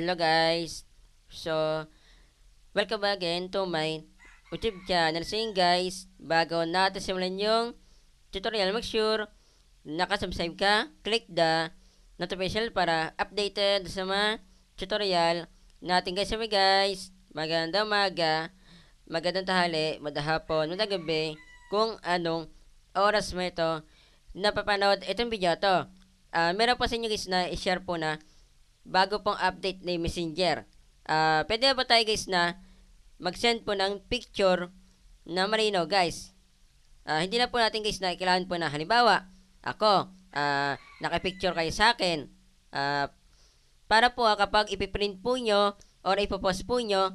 Hello guys! So, welcome again to my YouTube channel. So guys, bago natin simulan yung tutorial, make sure nakasubscribe ka, click the notification para updated sa mga tutorial natin guys. So guys, magandang umaga, magandang tahali, madahapon, madagabi, kung anong oras mo ito napapanood itong video to. Uh, meron pa sa inyo guys na i-share po na bago pong update ni messenger. Uh, pwede na po tayo guys na mag-send po ng picture na marino guys. Uh, hindi na po natin guys na kailangan po na halimbawa ako uh, ah, nakapicture kayo sa akin uh, para po uh, kapag ipiprint po nyo or ipopost po nyo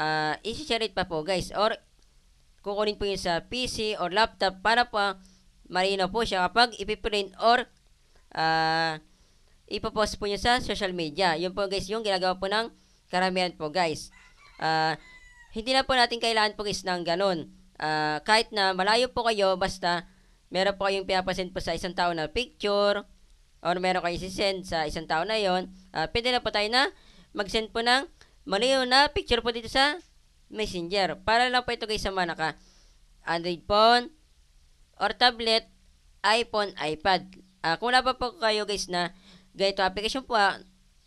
uh, isi-share it pa po guys or kukunin po yun sa PC or laptop para po marino po siya kapag ipiprint or uh, ipopost po nyo sa social media. Yun po guys, yung ginagawa po ng karamihan po guys. Uh, hindi na po natin kailangan po guys ng ganun. Uh, kahit na malayo po kayo, basta meron po kayong pinapasend po sa isang tao na picture or meron kayong sisend sa isang tao na yon, uh, ah, pwede na po tayo na mag-send po ng malayo na picture po dito sa messenger. Para lang po ito guys sa mga naka Android phone or tablet, iPhone, iPad. Uh, kung wala pa po kayo guys na Gayto application po ha. Ah.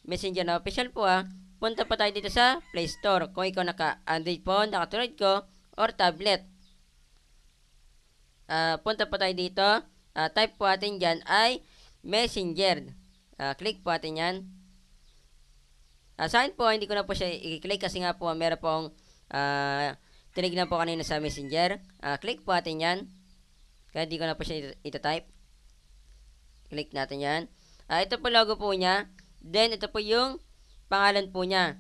Messenger na official po ha. Ah. Punta pa tayo dito sa Play Store. Kung ikaw naka Android phone, naka-Android ko, or tablet. Uh, punta pa tayo dito. Uh, type po atin dyan ay Messenger. Uh, click po atin yan. Uh, sign po, hindi ko na po siya i-click kasi nga po meron pong uh, tinignan po kanina sa messenger. Uh, click po atin yan. Kaya hindi ko na po siya ito-type. Click natin yan. Uh, ito po logo po niya. Then, ito po yung pangalan po niya.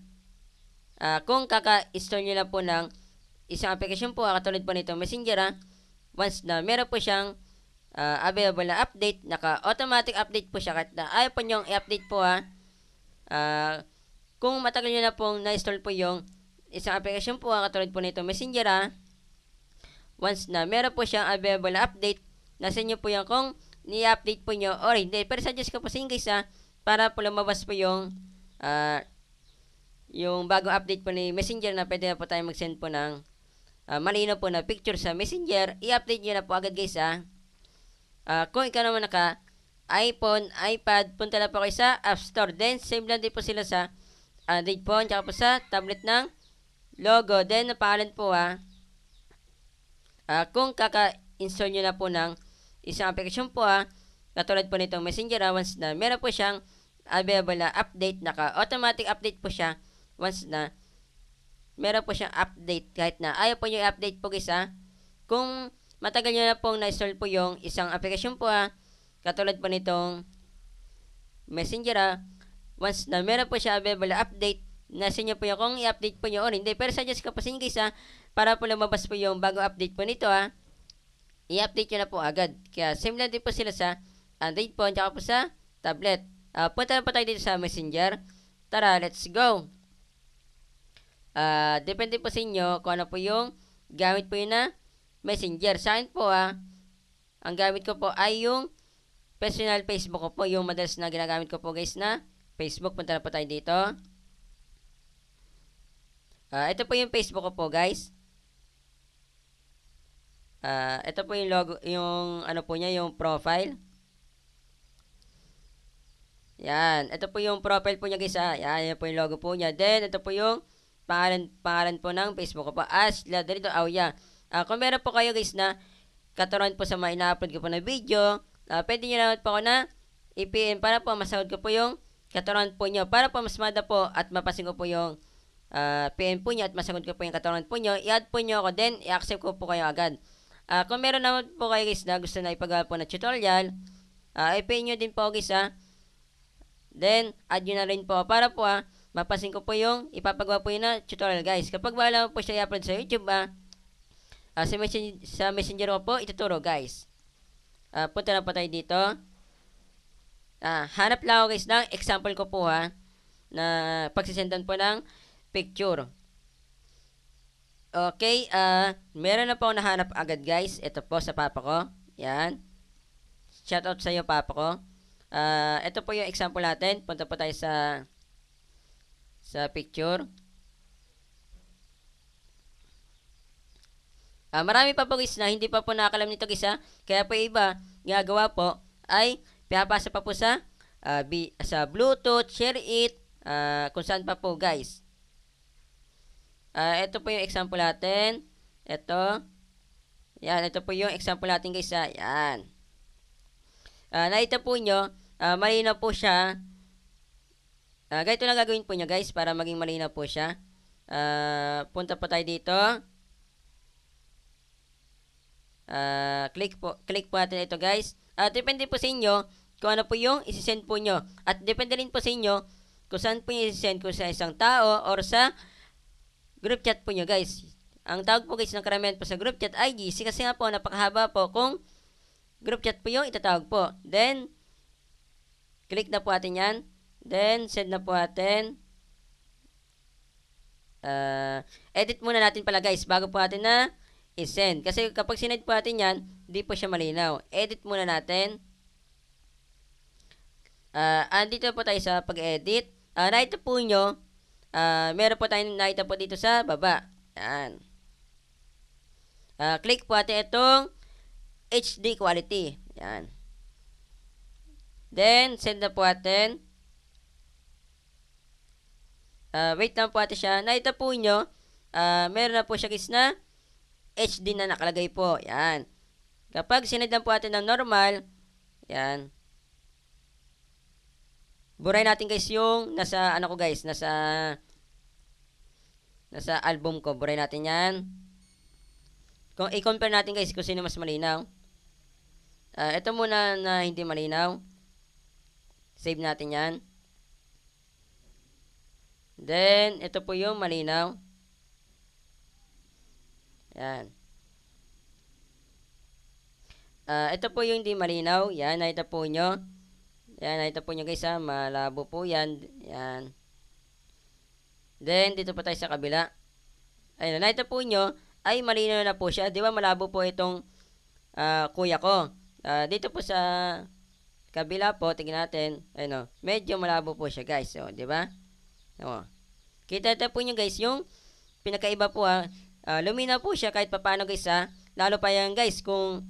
Uh, kung kaka-install niyo lang po ng isang application po, katulad po nito Messenger, ah, once na meron po siyang uh, available na update, naka-automatic update po siya, kahit na ayaw po nyo i-update po ha. Uh, kung matagal nyo na pong na-install po yung isang application po, katulad po nito Messenger, ha? once na meron po siyang available na update, nasa inyo po yan kung ni-update po nyo or hindi. Pero suggest ko po sa inyo guys ha, para po lumabas po yung uh, yung bagong update po ni Messenger na pwede na po tayo mag-send po ng uh, ah, malino po na picture sa Messenger. I-update nyo na po agad guys ha. Uh, kung ikaw naman naka iPhone, iPad, punta na po kayo sa App Store. Then, same lang din po sila sa Android phone, tsaka po sa tablet ng logo. Then, napangalan po ha. Uh, kung kaka-install nyo na po ng isang application po ah, katulad po nitong Messenger ah, once na meron po siyang available na update, naka automatic update po siya once na meron po siyang update kahit na ayaw po niyo i-update po guys ha. Ah, kung matagal niyo na pong na-install po yung isang application po ah, katulad po nitong Messenger ah, once na meron po siya available na update, nasa niyo po yung kung i-update po niyo or hindi. Pero suggest ko po sa inyo guys ha, ah, para po lumabas po yung bagong update po nito ha. Ah, i-update nyo na po agad. Kaya same lang din po sila sa Android phone tsaka po sa tablet. Uh, punta na po tayo dito sa Messenger. Tara, let's go! Uh, depende po sa inyo kung ano po yung gamit po yun na messenger. Sa akin po ah, ang gamit ko po ay yung personal Facebook ko po. Yung madalas na ginagamit ko po guys na Facebook. Punta na po tayo dito. Uh, ito po yung Facebook ko po guys. Uh, ito po yung logo, yung ano po niya, yung profile. Yan, ito po yung profile po niya guys Ah. Yan, yan po yung logo po niya. Then, ito po yung pangalan, pangalan po ng Facebook ko po. As, ah, Ladarito Auya. Uh, ah, kung meron po kayo guys na katuruan po sa mga ina-upload ko po na video, uh, pwede nyo naman po ako na i-PM para po masahod ko po yung katuruan po nyo. Para po mas mada po at mapasin ko po yung uh, PM po nyo at masagot ko po yung katuruan po nyo. I-add po nyo ako, then i-accept ko po kayo agad. Uh, kung meron naman po kayo guys na gusto na ipagawa po na tutorial, uh, ah, i-pay nyo din po guys ha. Ah. Then, add nyo na rin po para po ha, mapasin ko po yung ipapagawa po yun na tutorial guys. Kapag wala po siya i-upload sa YouTube ha, uh, sa, messenger, sa messenger ko po ituturo guys. Uh, punta na po tayo dito. Uh, hanap lang ako guys ng example ko po ha, na pagsisendan po ng picture. Okay, uh, meron na po akong nahanap agad guys. Ito po sa papa ko. Yan. Shoutout sa iyo papa ko. Uh, ito po yung example natin. Punta po tayo sa sa picture. Uh, marami pa po guys na hindi pa po nakakalam nito guys ha. Kaya po iba, gagawa po ay pinapasa pa po sa, uh, B, sa Bluetooth, share it, uh, kung saan pa po guys. Uh, ah, ito po yung example natin. Ito. Yan, ito po yung example natin guys. Ha? Ah. Yan. Uh, nakita po nyo, uh, malinaw po siya. Uh, ganito lang gagawin po nyo guys para maging malinaw po siya. Uh, punta po tayo dito. Uh, click po, click po natin ito guys. Uh, depende po sa inyo kung ano po yung isi-send po nyo. At depende rin po sa inyo kung saan po yung isi-send ko sa isang tao or sa group chat po nyo guys. Ang tawag po guys ng karamihan po sa group chat IG, GC kasi nga po napakahaba po kung group chat po yung itatawag po. Then, click na po atin yan. Then, send na po atin. Uh, edit muna natin pala guys bago po atin na i-send. Kasi kapag sinend po atin yan, di po siya malinaw. Edit muna natin. Uh, andito po tayo sa pag-edit. Uh, ah, nakita po nyo, Uh, meron po tayong nakita po dito sa baba. Yan. Uh, click po natin itong HD quality. Yan. Then, send na po natin. Uh, ah, wait lang po natin siya. Nakita po nyo, uh, meron na po siya guys na HD na nakalagay po. Yan. Kapag sinend lang po natin ng normal, yan. Buray natin guys yung nasa ano ko guys, nasa Nasa album ko. Buray natin yan. Kung i-compare natin guys kung sino mas malinaw. Uh, ito muna na hindi malinaw. Save natin yan. Then, ito po yung malinaw. Yan. Uh, ito po yung hindi malinaw. Yan, nakita po nyo. Yan, nakita po nyo guys ha. Malabo po yan. Yan. Then, dito po tayo sa kabila. Ayun, na po nyo, ay malinaw na po siya. Di ba malabo po itong uh, kuya ko. Uh, dito po sa kabila po, tingnan natin. Ayun o, oh, medyo malabo po siya guys. O, oh, di ba? O. Oh. Kita ito po nyo guys, yung pinakaiba po ha. Ah, uh, lumina po siya kahit papano guys ha. Lalo pa yan guys kung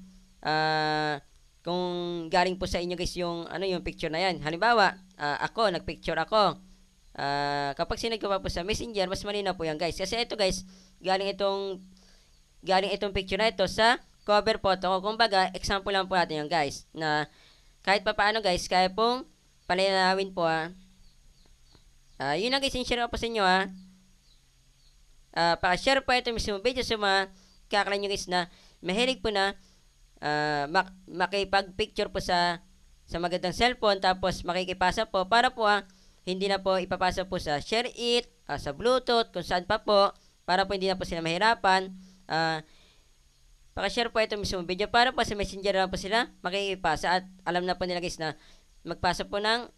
uh, kung galing po sa inyo guys yung ano yung picture na yan. Halimbawa, uh, ako, nagpicture ako. Uh, kapag sinagawa po sa messenger, mas malinaw po yan guys. Kasi ito guys, galing itong, galing itong picture na ito sa cover photo ko. Kumbaga, example lang po natin yan guys. Na kahit pa paano guys, kaya pong palinawin po ha. Uh, ah, yun lang guys, in-share ko po sa inyo ha. Ah. Uh, Paka-share po ito mismo video sa mga kakalan nyo guys na mahilig po na uh, mak makipag-picture po sa sa magandang cellphone tapos makikipasa po para po ha hindi na po ipapasa po sa share it, uh, sa Bluetooth, kung saan pa po, para po hindi na po sila mahirapan. Uh, ah, share po ito mismo video para po sa messenger lang po sila makikipasa at alam na po nila guys na magpasa po ng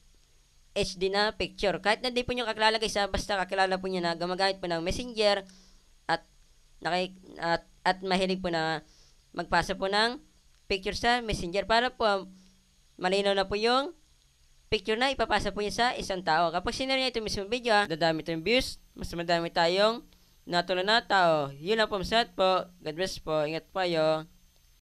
HD na picture. Kahit na di po nyo kakilala guys basta kakilala po nyo na gumagamit po ng messenger at, naki, at, at mahilig po na magpasa po ng picture sa messenger para po malinaw na po yung picture na, ipapasa po niya sa isang tao. Kapag sinare niya ito mismo video, ha, ah, dadami tayong views, mas madami tayong natulan na tao. Yun lang po, masat po. God bless po. Ingat po kayo.